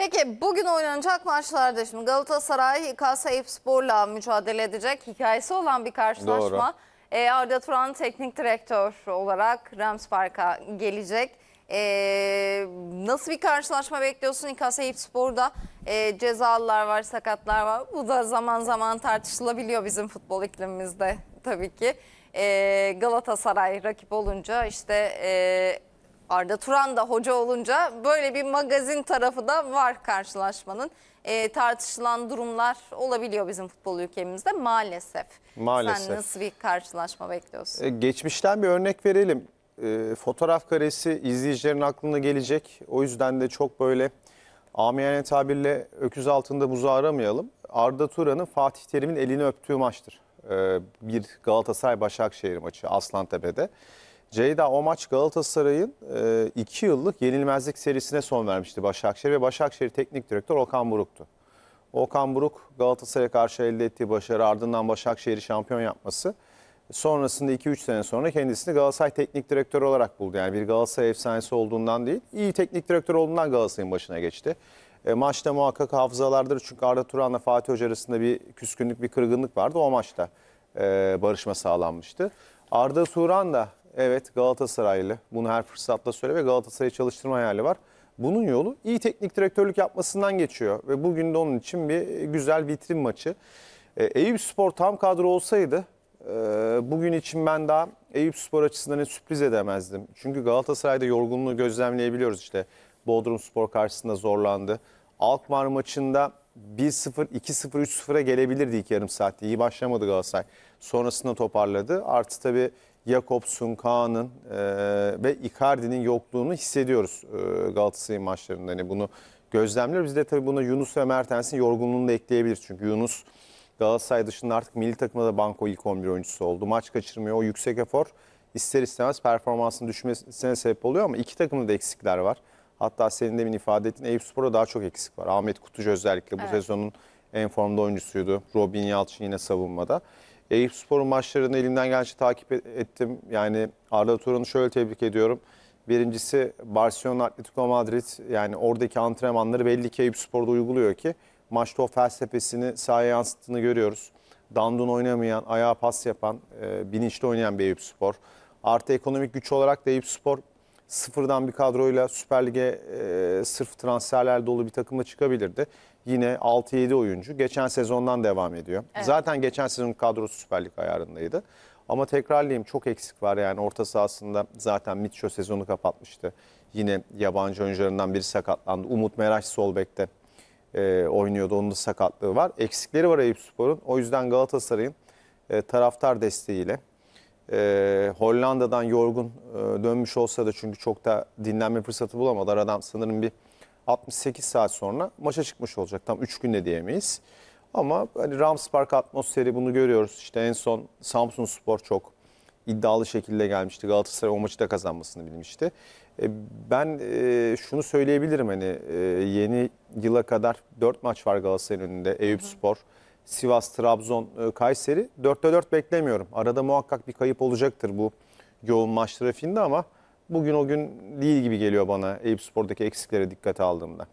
Peki bugün oynanacak maçlarda şimdi Galatasaray İKSAİP Spor'la mücadele edecek hikayesi olan bir karşılaşma. Ee, Arda Turan teknik direktör olarak Rams Park'a gelecek. Ee, nasıl bir karşılaşma bekliyorsun İKSAİP Spor'da? E, cezalılar var, sakatlar var. Bu da zaman zaman tartışılabiliyor bizim futbol iklimimizde tabii ki. Ee, Galatasaray rakip olunca işte... E, Arda Turan da hoca olunca böyle bir magazin tarafı da var karşılaşmanın. E, tartışılan durumlar olabiliyor bizim futbol ülkemizde maalesef. Maalesef. Sen nasıl bir karşılaşma bekliyorsun? E, geçmişten bir örnek verelim. E, fotoğraf karesi izleyicilerin aklına gelecek. O yüzden de çok böyle amiyane tabirle öküz altında buzu aramayalım. Arda Turan'ın Fatih Terim'in elini öptüğü maçtır. E, bir Galatasaray-Başakşehir maçı Aslantepe'de. Tepe'de. Ceyda o maç Galatasaray'ın 2 e, yıllık yenilmezlik serisine son vermişti Başakşehir ve Başakşehir teknik direktör Okan Buruk'tu. Okan Buruk Galatasaray'a karşı elde ettiği başarı ardından Başakşehir'i şampiyon yapması sonrasında 2-3 sene sonra kendisini Galatasaray teknik direktörü olarak buldu. Yani bir Galatasaray efsanesi olduğundan değil, iyi teknik direktör olduğundan Galatasaray'ın başına geçti. E, maçta muhakkak hafızalardır çünkü Arda Turan'la Fatih Hoca arasında bir küskünlük, bir kırgınlık vardı. O maçta e, barışma sağlanmıştı. Arda Turan da Evet Galatasaraylı. Bunu her fırsatta söyle ve Galatasaray'ı çalıştırma hayali var. Bunun yolu iyi teknik direktörlük yapmasından geçiyor. Ve bugün de onun için bir e, güzel vitrin maçı. E, Eyüp Spor tam kadro olsaydı e, bugün için ben daha Eyüp Spor açısından sürpriz edemezdim. Çünkü Galatasaray'da yorgunluğu gözlemleyebiliyoruz işte. Bodrum Spor karşısında zorlandı. Alkmaar maçında 1-0, 2-0, 3-0'a gelebilirdi ilk yarım saatte. İyi başlamadı Galatasaray. Sonrasında toparladı. Artı tabii Jakob Sunka'nın e, ve Icardi'nin yokluğunu hissediyoruz e, Galatasaray maçlarında. Yani bunu gözlemliyoruz. Biz de tabii buna Yunus ve Mertens'in yorgunluğunu da ekleyebiliriz. Çünkü Yunus Galatasaray dışında artık milli takımda da banko ilk 11 oyuncusu oldu. Maç kaçırmıyor. O yüksek efor ister istemez performansın düşmesine sebep oluyor ama iki takımda da eksikler var. Hatta senin demin ifade ettiğin Eyüp Spor'a daha çok eksik var. Ahmet Kutucu özellikle bu evet. sezonun en formda oyuncusuydu. Robin Yalçın yine savunmada. Eyüp Spor'un maçlarını elimden gelince takip ettim. Yani Arda Turan'ı şöyle tebrik ediyorum. Birincisi Barcelona Atletico Madrid yani oradaki antrenmanları belli ki Eyüp Spor'da uyguluyor ki maçta o felsefesini sahaya yansıttığını görüyoruz. Dandun oynamayan, ayağa pas yapan, e, bilinçli oynayan bir Eyüp Spor. Artı ekonomik güç olarak da Eyüp Spor sıfırdan bir kadroyla Süper Lig'e e, sırf transferler dolu bir takımla çıkabilirdi yine 6-7 oyuncu. Geçen sezondan devam ediyor. Evet. Zaten geçen sezon kadrosu Süper Lig ayarındaydı. Ama tekrarlayayım çok eksik var yani orta sahasında zaten Mitcho sezonu kapatmıştı. Yine yabancı oyuncularından biri sakatlandı. Umut Meraş Solbek'te e, oynuyordu. Onun da sakatlığı var. Eksikleri var Eyüp Spor'un. O yüzden Galatasaray'ın e, taraftar desteğiyle e, Hollanda'dan yorgun e, dönmüş olsa da çünkü çok da dinlenme fırsatı bulamadılar. Adam sanırım bir 68 saat sonra maça çıkmış olacak. Tam 3 günde diyemeyiz. Ama hani Rams Park atmosferi bunu görüyoruz. İşte en son Samsun Spor çok iddialı şekilde gelmişti. Galatasaray o maçı da kazanmasını bilmişti. E, ben e, şunu söyleyebilirim hani e, yeni yıla kadar 4 maç var Galatasaray'ın önünde. Eyüp Spor, Sivas, Trabzon, Kayseri. 4'te 4 beklemiyorum. Arada muhakkak bir kayıp olacaktır bu yoğun maç trafiğinde ama bugün o gün değil gibi geliyor bana Eyüp Spor'daki eksiklere dikkate aldığımda.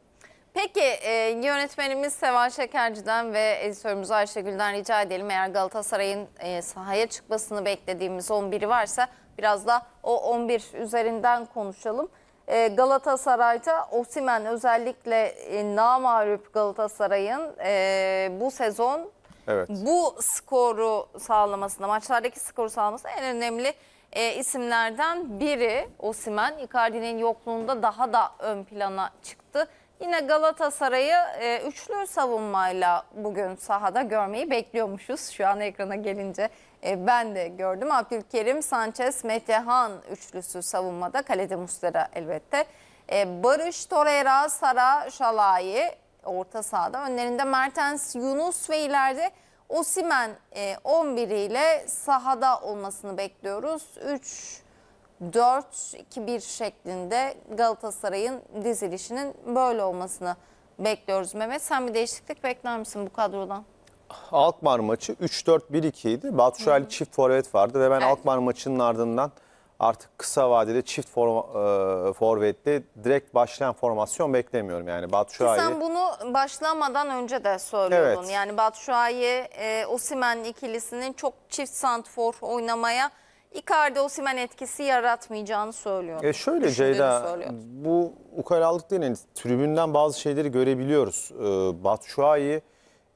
Peki e, yönetmenimiz Seval Şekerci'den ve editörümüz Ayşegül'den rica edelim. Eğer Galatasaray'ın e, sahaya çıkmasını beklediğimiz 11'i varsa biraz da o 11 üzerinden konuşalım. E, Galatasaray'da Osimen özellikle e, namalup Galatasaray'ın e, bu sezon evet. bu skoru sağlamasında maçlardaki skoru sağlaması en önemli e, isimlerden biri Osimen. Icardi'nin yokluğunda daha da ön plana çıktı. Yine Galatasaray'ı e, üçlü savunmayla bugün sahada görmeyi bekliyormuşuz. Şu an ekrana gelince e, ben de gördüm. Abdülkerim, Sanchez, Metehan üçlüsü savunmada. Kalede Mustera elbette. E, Barış, Torreira, Sara, Şalayi orta sahada. Önlerinde Mertens, Yunus ve ileride... Osimen 11 e, ile sahada olmasını bekliyoruz. 3 4-2-1 şeklinde Galatasaray'ın dizilişinin böyle olmasını bekliyoruz. Mehmet sen bir değişiklik bekler misin bu kadrodan? Alkmaar maçı 3-4-1-2 idi. Batshuayi çift forvet vardı ve ben evet. Alkmaar maçının ardından artık kısa vadede çift form, e, forvetli direkt başlayan formasyon beklemiyorum. Yani Batu Ki Sen bunu başlamadan önce de söylüyordun. Evet. Yani Batu Şua'yı e, Osimen ikilisinin çok çift santfor oynamaya Icardi Osimen etkisi yaratmayacağını söylüyor. E şöyle Ceyda bu ukalalık denen tribünden bazı şeyleri görebiliyoruz. E, Batu Şua'yı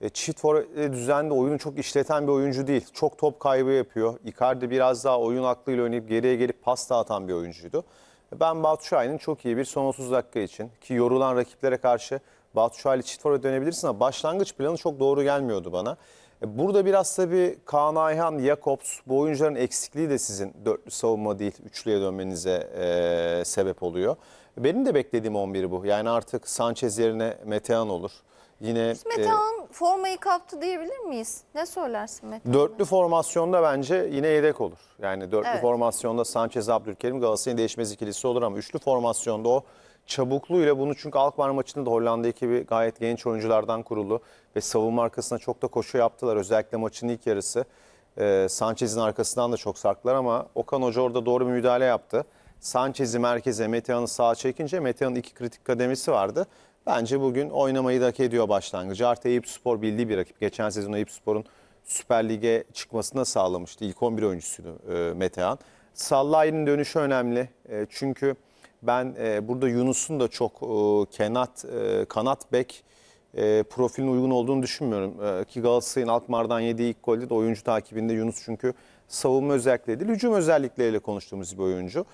e, çift forvetli düzende oyunu çok işleten bir oyuncu değil. Çok top kaybı yapıyor. Icardi biraz daha oyun aklıyla oynayıp geriye gelip pas dağıtan bir oyuncuydu. E, ben Batu Şahin'in çok iyi bir son 30 dakika için ki yorulan rakiplere karşı Batu Şahin'i çift forvet dönebilirsin ama başlangıç planı çok doğru gelmiyordu bana. E, burada biraz tabii Kaan Ayhan, Jakobs bu oyuncuların eksikliği de sizin dörtlü savunma değil üçlüye dönmenize e, sebep oluyor. Benim de beklediğim 11 bu. Yani artık Sanchez yerine Metehan olur. Yine Hizmet e, formayı kaptı diyebilir miyiz? Ne söylersin Mete Dörtlü formasyonda bence yine yedek olur. Yani dörtlü Evet. formasyonda Sanchez Abdülkerim Galatasaray'ın değişmez ikilisi olur ama üçlü formasyonda o çabukluğuyla bunu çünkü Alkmaar maçında da Hollanda ekibi gayet genç oyunculardan kurulu ve savunma arkasına çok da koşu yaptılar. Özellikle maçın ilk yarısı e, Sanchez'in arkasından da çok sarklar ama Okan Hoca orada doğru bir müdahale yaptı. Sanchez'i merkeze, Metehan'ı sağa çekince Metehan'ın iki kritik kademesi vardı. Bence bugün oynamayı da hak ediyor başlangıcı. Artı Eyüp Spor bildiği bir rakip. Geçen sezon Eyüp Spor'un Süper Lig'e çıkmasına sağlamıştı. İlk 11 oyuncusuydu e, Metehan. Sallay'ın dönüşü önemli. E, çünkü ben e, burada Yunus'un da çok e, kenat, e, kanat bek e, profiline uygun olduğunu düşünmüyorum. E, ki Galatasaray'ın Alkmaar'dan yediği ilk golde de oyuncu takibinde Yunus çünkü savunma özellikleri değil, hücum özellikleriyle konuştuğumuz bir oyuncu.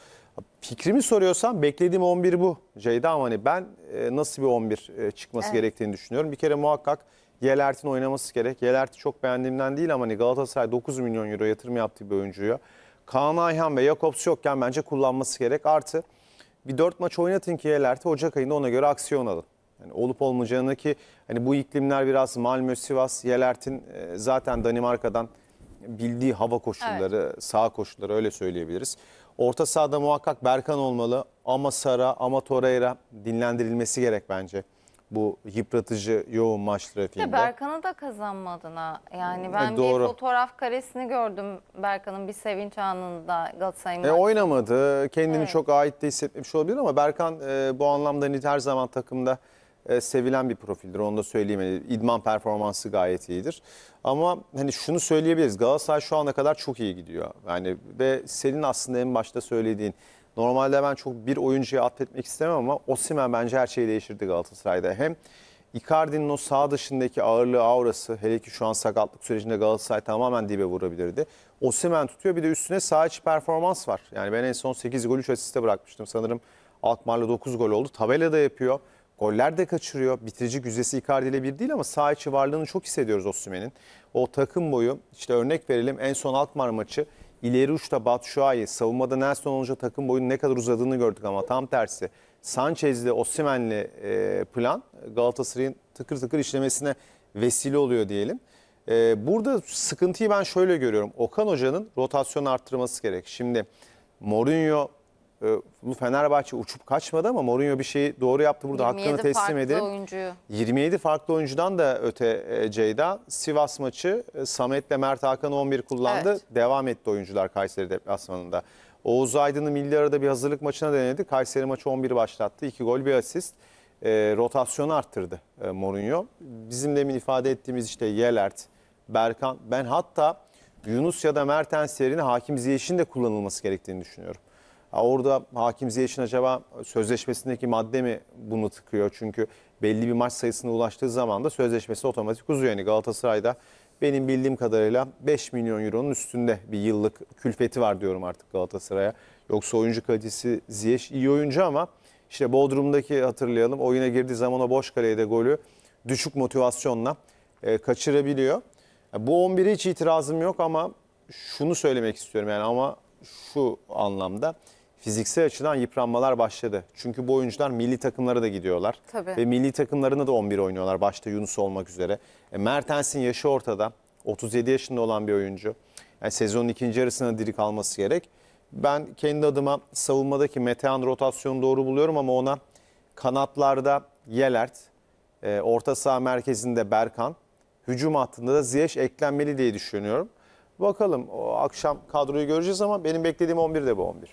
Fikrimi soruyorsan beklediğim 11 bu Ceyda ama hani ben e, nasıl bir 11 e, çıkması Evet. gerektiğini düşünüyorum. Bir kere muhakkak Yelert'in oynaması gerek. Yelert'i çok beğendiğimden değil ama hani Galatasaray 9 milyon euro yatırım yaptığı bir oyuncuya. Kaan Ayhan ve Jakobs yokken bence kullanması gerek. Artı bir 4 maç oynatın ki Yelert'i Ocak ayında ona göre aksiyon alın. Yani olup olmayacağını ki hani bu iklimler biraz Malmö, Sivas, Yelert'in e, zaten Danimarka'dan bildiği hava koşulları, evet. sağ koşulları öyle söyleyebiliriz. Orta sahada muhakkak Berkan olmalı ama Sara ama Torreira dinlendirilmesi gerek bence bu yıpratıcı yoğun maç trafiğinde. Berkan'ı da kazanmadına yani e, ben e, doğru. bir fotoğraf karesini gördüm Berkan'ın bir sevinç anında Galatasaray E, oynamadı kendini evet. çok ait de hissetmemiş olabilir ama Berkan e, bu anlamda hani her zaman takımda e, sevilen bir profildir. Onu da söyleyeyim. Yani idman performansı gayet iyidir. Ama hani şunu söyleyebiliriz. Galatasaray şu ana kadar çok iyi gidiyor. Yani ve senin aslında en başta söylediğin normalde ben çok bir oyuncuya atfetmek istemem ama Osimhen bence her şeyi değiştirdi Galatasaray'da. Hem Icardi'nin o sağ dışındaki ağırlığı, aurası hele ki şu an sakatlık sürecinde Galatasaray tamamen dibe vurabilirdi. Osimhen tutuyor bir de üstüne sağ içi performans var. Yani ben en son 8 gol 3 asiste bırakmıştım sanırım. Alkmaar'la 9 gol oldu. Tabela da yapıyor. Goller de kaçırıyor. Bitirici güzesi Icardi ile bir değil ama sağ içi varlığını çok hissediyoruz Osimhen'in. O takım boyu işte örnek verelim en son Alkmaar maçı ileri uçta Batshuayi, savunmada Nelson olunca takım boyunun ne kadar uzadığını gördük ama tam tersi. Sanchez'le Osimhen'le e, plan Galatasaray'ın tıkır tıkır işlemesine vesile oluyor diyelim. E, burada sıkıntıyı ben şöyle görüyorum. Okan Hoca'nın rotasyon arttırması gerek. Şimdi Mourinho ee, bu Fenerbahçe uçup kaçmadı ama Mourinho bir şey doğru yaptı burada hakkını teslim edin. Oyuncuyu. 27 farklı oyuncudan da öte e, Ceyda. Sivas maçı e, Samet'le Mert Hakan 11 kullandı. Evet. Devam etti oyuncular Kayseri deplasmanında. Oğuz Aydın'ı milli arada bir hazırlık maçına denedi. Kayseri maçı 11 başlattı. 2 gol bir asist. E, rotasyonu arttırdı e, Mourinho. Bizim demin ifade ettiğimiz işte Yelert, Berkan. Ben hatta Yunus ya da Mertens yerine Hakim Ziyech'in de kullanılması gerektiğini düşünüyorum. Orada Hakim Ziyeş'in acaba sözleşmesindeki madde mi bunu tıkıyor? Çünkü belli bir maç sayısına ulaştığı zaman da sözleşmesi otomatik uzuyor. Yani Galatasaray'da benim bildiğim kadarıyla 5 milyon euronun üstünde bir yıllık külfeti var diyorum artık Galatasaray'a. Yoksa oyuncu kalitesi Ziyeş iyi oyuncu ama işte Bodrum'daki hatırlayalım oyuna girdiği zaman o boş kaleye de golü düşük motivasyonla e, kaçırabiliyor. Yani bu 11'e hiç itirazım yok ama şunu söylemek istiyorum yani ama şu anlamda fiziksel açıdan yıpranmalar başladı. Çünkü bu oyuncular milli takımlara da gidiyorlar. Tabii. Ve milli takımlarına da 11 oynuyorlar başta Yunus olmak üzere. E, Mertens'in yaşı ortada. 37 yaşında olan bir oyuncu. Yani sezonun ikinci yarısına diri kalması gerek. Ben kendi adıma savunmadaki Metehan rotasyonu doğru buluyorum ama ona kanatlarda Yelert, e, orta saha merkezinde Berkan, hücum hattında da Ziyech eklenmeli diye düşünüyorum. Bakalım o akşam kadroyu göreceğiz ama benim beklediğim 11 de bu 11.